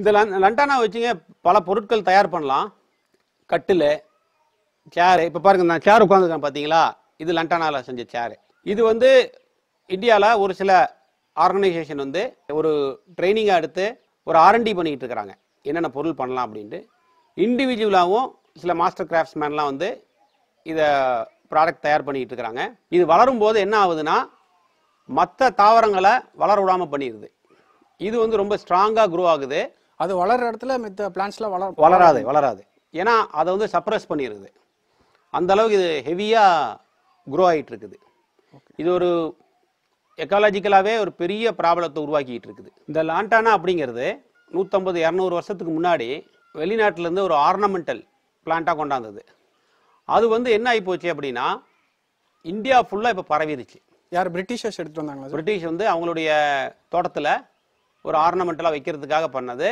இந்த லண்டானா வச்சுங்க பல பொருட்கள் தயார் பண்ணலாம் கட்டில் சேரு இப்போ பாருங்க நான் சேர் உட்காந்துருக்கேன் பார்த்தீங்களா இது லண்டானாவில் செஞ்ச சேரு இது வந்து இந்தியாவில் ஒரு சில ஆர்கனைசேஷன் வந்து ஒரு ட்ரைனிங்காக எடுத்து ஒரு ஆர்என்டி பண்ணிக்கிட்டு இருக்கிறாங்க என்னென்ன பொருள் பண்ணலாம் அப்படின்ட்டு இண்டிவிஜுவலாகவும் சில மாஸ்டர் கிராஃப்ட்ஸ்மேன்லாம் வந்து இதை ப்ராடக்ட் தயார் பண்ணிக்கிட்டு இருக்கிறாங்க இது வளரும் போது என்ன ஆகுதுன்னா மற்ற தாவரங்களை வளர விடாமல் பண்ணிடுது இது வந்து ரொம்ப ஸ்ட்ராங்காக குரோ ஆகுது அது வளர்ற இடத்துல மித்த பிளான்ஸ்லாம் வளர வளராது வளராது ஏன்னா அதை வந்து சப்ரஸ் பண்ணிடுது அந்த அளவுக்கு இது ஹெவியாக குரோ ஆகிட்டு இருக்குது இது ஒரு எக்காலஜிக்கலாகவே ஒரு பெரிய ப்ராப்ளத்தை உருவாக்கிட்டு இருக்குது இந்த லாண்டானா அப்படிங்கிறது நூற்றம்பது இரநூறு வருஷத்துக்கு முன்னாடி வெளிநாட்டிலேருந்து ஒரு ஆர்னமெண்டல் பிளான்ட்டாக கொண்டாந்தது அது வந்து என்ன ஆகி போச்சு அப்படின்னா இந்தியா ஃபுல்லாக இப்போ பரவிடுச்சு யார் பிரிட்டிஷர்ஸ் எடுத்துட்டு வந்தாங்களா பிரிட்டிஷ் வந்து அவங்களுடைய தோட்டத்தில் ஒரு ஆர்னமெண்டலாக வைக்கிறதுக்காக பண்ணது